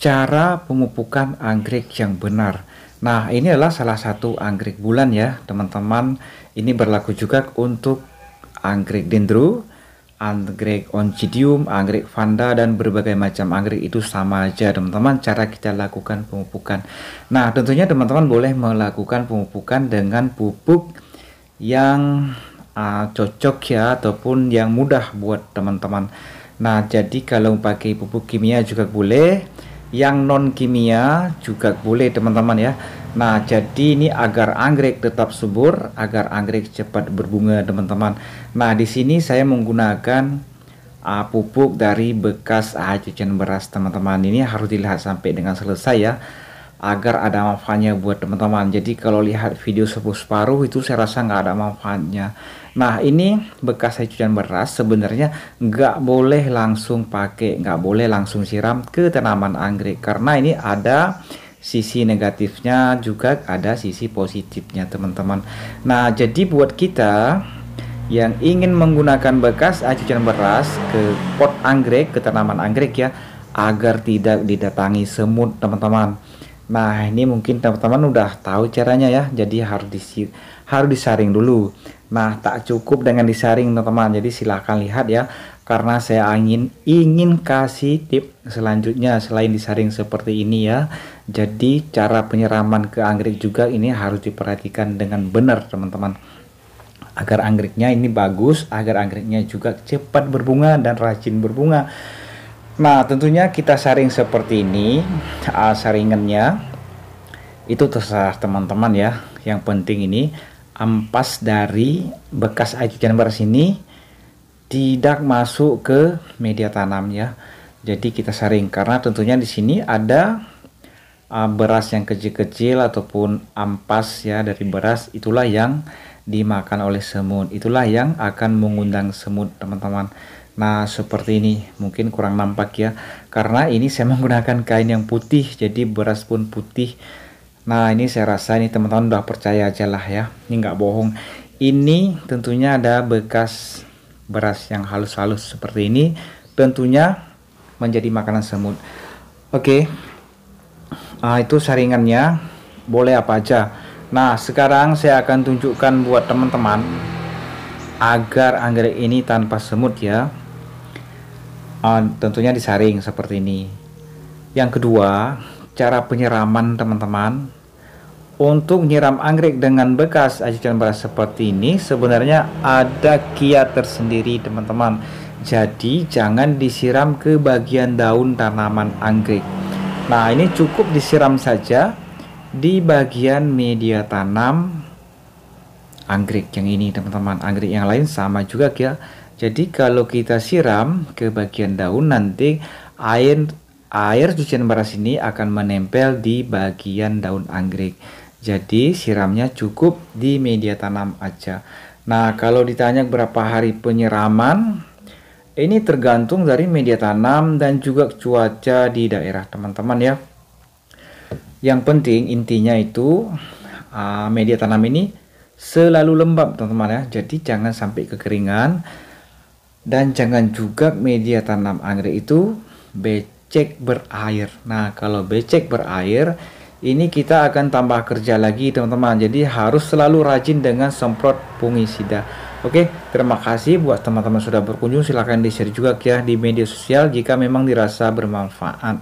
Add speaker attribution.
Speaker 1: cara pemupukan anggrek yang benar. Nah, ini adalah salah satu anggrek bulan ya, teman-teman. Ini berlaku juga untuk anggrek dendro, anggrek oncidium, anggrek vanda dan berbagai macam anggrek itu sama aja, teman-teman, cara kita lakukan pemupukan. Nah, tentunya teman-teman boleh melakukan pemupukan dengan pupuk yang uh, cocok ya ataupun yang mudah buat teman-teman. Nah, jadi kalau pakai pupuk kimia juga boleh yang non kimia juga boleh teman-teman ya Nah jadi ini agar anggrek tetap subur agar anggrek cepat berbunga teman-teman Nah di sini saya menggunakan uh, pupuk dari bekas uh, cucian beras teman-teman ini harus dilihat sampai dengan selesai ya agar ada manfaatnya buat teman-teman jadi kalau lihat video separuh-separuh itu saya rasa nggak ada manfaatnya nah ini bekas saya cucian beras sebenarnya nggak boleh langsung pakai nggak boleh langsung siram ke tanaman anggrek karena ini ada sisi negatifnya juga ada sisi positifnya teman-teman nah jadi buat kita yang ingin menggunakan bekas ah, cucian beras ke pot anggrek ke tanaman anggrek ya agar tidak didatangi semut teman-teman Nah ini mungkin teman-teman udah tahu caranya ya. Jadi harus disi harus disaring dulu. Nah tak cukup dengan disaring teman-teman. Jadi silahkan lihat ya. Karena saya ingin ingin kasih tip selanjutnya selain disaring seperti ini ya. Jadi cara penyiraman ke anggrek juga ini harus diperhatikan dengan benar teman-teman. Agar anggreknya ini bagus, agar anggreknya juga cepat berbunga dan rajin berbunga. Nah, tentunya kita saring seperti ini, uh, saringannya itu terserah teman-teman ya. Yang penting ini ampas dari bekas acuan beras ini tidak masuk ke media tanam ya. Jadi kita saring karena tentunya di sini ada uh, beras yang kecil-kecil ataupun ampas ya dari beras itulah yang dimakan oleh semut. Itulah yang akan mengundang semut, teman-teman. Nah, seperti ini mungkin kurang nampak ya, karena ini saya menggunakan kain yang putih, jadi beras pun putih. Nah, ini saya rasa ini teman-teman udah percaya aja lah ya, ini nggak bohong. Ini tentunya ada bekas beras yang halus-halus seperti ini, tentunya menjadi makanan semut. Oke, okay. nah, itu saringannya, boleh apa aja. Nah, sekarang saya akan tunjukkan buat teman-teman agar anggrek ini tanpa semut ya uh, tentunya disaring seperti ini. Yang kedua, cara penyiraman teman-teman. Untuk nyiram anggrek dengan bekas acuan beras seperti ini sebenarnya ada kiat tersendiri teman-teman. Jadi jangan disiram ke bagian daun tanaman anggrek. Nah, ini cukup disiram saja di bagian media tanam anggrek yang ini teman-teman. Anggrek yang lain sama juga ya jadi kalau kita siram ke bagian daun nanti air air cucian beras ini akan menempel di bagian daun anggrek. Jadi siramnya cukup di media tanam aja. Nah, kalau ditanya berapa hari penyiraman, ini tergantung dari media tanam dan juga cuaca di daerah teman-teman ya. Yang penting intinya itu ah, media tanam ini selalu lembab teman-teman ya. Jadi jangan sampai kekeringan dan jangan juga media tanam anggrek itu becek berair. Nah, kalau becek berair ini kita akan tambah kerja lagi teman-teman. Jadi harus selalu rajin dengan semprot fungisida. Oke, terima kasih buat teman-teman sudah berkunjung. Silahkan di-share juga ya di media sosial jika memang dirasa bermanfaat.